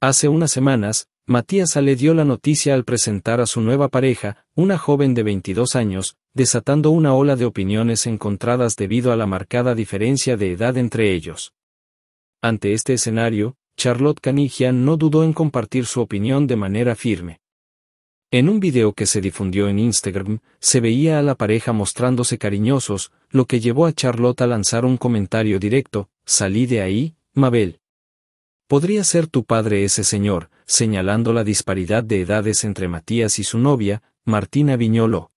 Hace unas semanas, Matías le dio la noticia al presentar a su nueva pareja, una joven de 22 años, desatando una ola de opiniones encontradas debido a la marcada diferencia de edad entre ellos. Ante este escenario, Charlotte Canigian no dudó en compartir su opinión de manera firme. En un video que se difundió en Instagram, se veía a la pareja mostrándose cariñosos, lo que llevó a Charlotte a lanzar un comentario directo, salí de ahí, Mabel. Podría ser tu padre ese señor, señalando la disparidad de edades entre Matías y su novia, Martina Viñolo.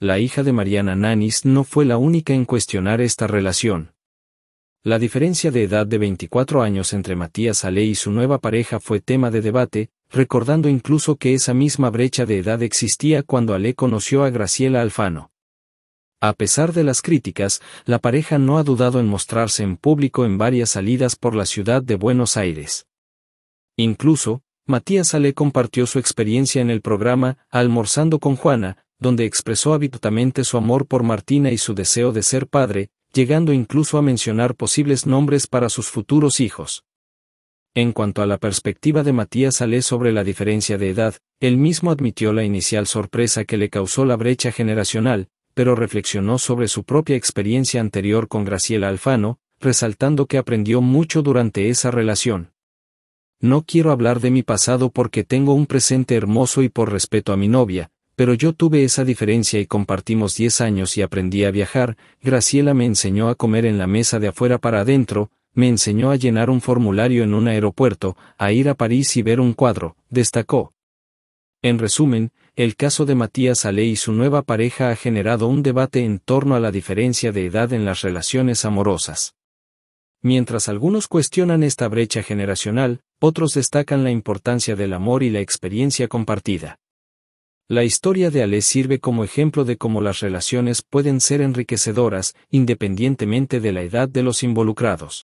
La hija de Mariana Nanis no fue la única en cuestionar esta relación. La diferencia de edad de 24 años entre Matías Ale y su nueva pareja fue tema de debate, recordando incluso que esa misma brecha de edad existía cuando Ale conoció a Graciela Alfano. A pesar de las críticas, la pareja no ha dudado en mostrarse en público en varias salidas por la ciudad de Buenos Aires. Incluso, Matías Ale compartió su experiencia en el programa Almorzando con Juana, donde expresó habitualmente su amor por Martina y su deseo de ser padre, llegando incluso a mencionar posibles nombres para sus futuros hijos. En cuanto a la perspectiva de Matías Ale sobre la diferencia de edad, él mismo admitió la inicial sorpresa que le causó la brecha generacional, pero reflexionó sobre su propia experiencia anterior con Graciela Alfano, resaltando que aprendió mucho durante esa relación. No quiero hablar de mi pasado porque tengo un presente hermoso y por respeto a mi novia, pero yo tuve esa diferencia y compartimos diez años y aprendí a viajar, Graciela me enseñó a comer en la mesa de afuera para adentro, me enseñó a llenar un formulario en un aeropuerto, a ir a París y ver un cuadro, destacó. En resumen, el caso de Matías Ale y su nueva pareja ha generado un debate en torno a la diferencia de edad en las relaciones amorosas. Mientras algunos cuestionan esta brecha generacional, otros destacan la importancia del amor y la experiencia compartida. La historia de Ale sirve como ejemplo de cómo las relaciones pueden ser enriquecedoras, independientemente de la edad de los involucrados.